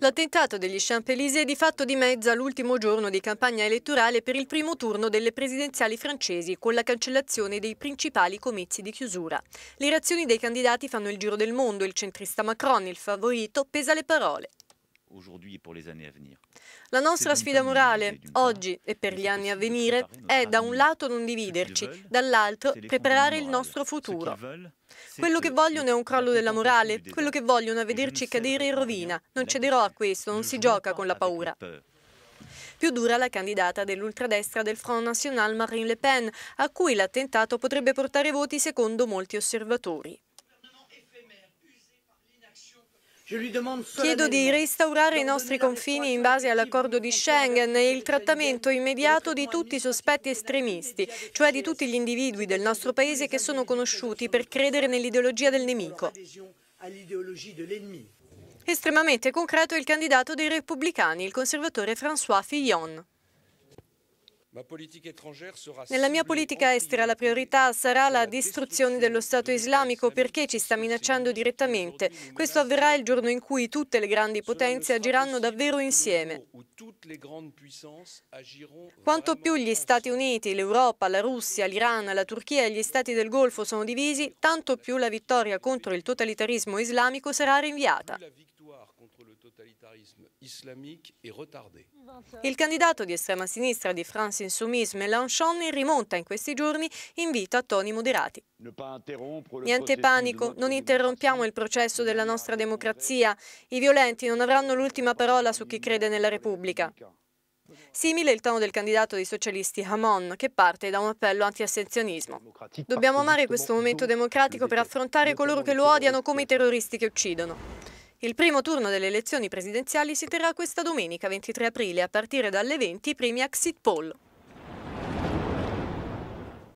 L'attentato degli Champs-Élysées è di fatto di dimezza l'ultimo giorno di campagna elettorale per il primo turno delle presidenziali francesi, con la cancellazione dei principali comizi di chiusura. Le reazioni dei candidati fanno il giro del mondo, il centrista Macron, il favorito, pesa le parole. La nostra sfida morale, oggi e per gli anni a venire, è da un lato non dividerci, dall'altro preparare il nostro futuro. Quello che vogliono è un crollo della morale, quello che vogliono è vederci cadere in rovina. Non cederò a questo, non si gioca con la paura. Più dura la candidata dell'ultradestra del Front National Marine Le Pen, a cui l'attentato potrebbe portare voti secondo molti osservatori. Chiedo di restaurare i nostri confini in base all'accordo di Schengen e il trattamento immediato di tutti i sospetti estremisti, cioè di tutti gli individui del nostro Paese che sono conosciuti per credere nell'ideologia del nemico. Estremamente concreto il candidato dei repubblicani, il conservatore François Fillon. Nella mia politica estera la priorità sarà la distruzione dello Stato islamico perché ci sta minacciando direttamente. Questo avverrà il giorno in cui tutte le grandi potenze agiranno davvero insieme. Quanto più gli Stati Uniti, l'Europa, la Russia, l'Iran, la Turchia e gli Stati del Golfo sono divisi, tanto più la vittoria contro il totalitarismo islamico sarà rinviata. Il candidato di estrema sinistra di France Insoumise Mélenchon in rimonta in questi giorni invita a toni moderati. Niente panico, non interrompiamo il processo della nostra democrazia. I violenti non avranno l'ultima parola su chi crede nella Repubblica. Simile il tono del candidato dei socialisti Hamon, che parte da un appello anti assenzionismo Dobbiamo amare questo momento democratico per affrontare coloro che lo odiano come i terroristi che uccidono. Il primo turno delle elezioni presidenziali si terrà questa domenica 23 aprile a partire dalle 20 i primi exit poll.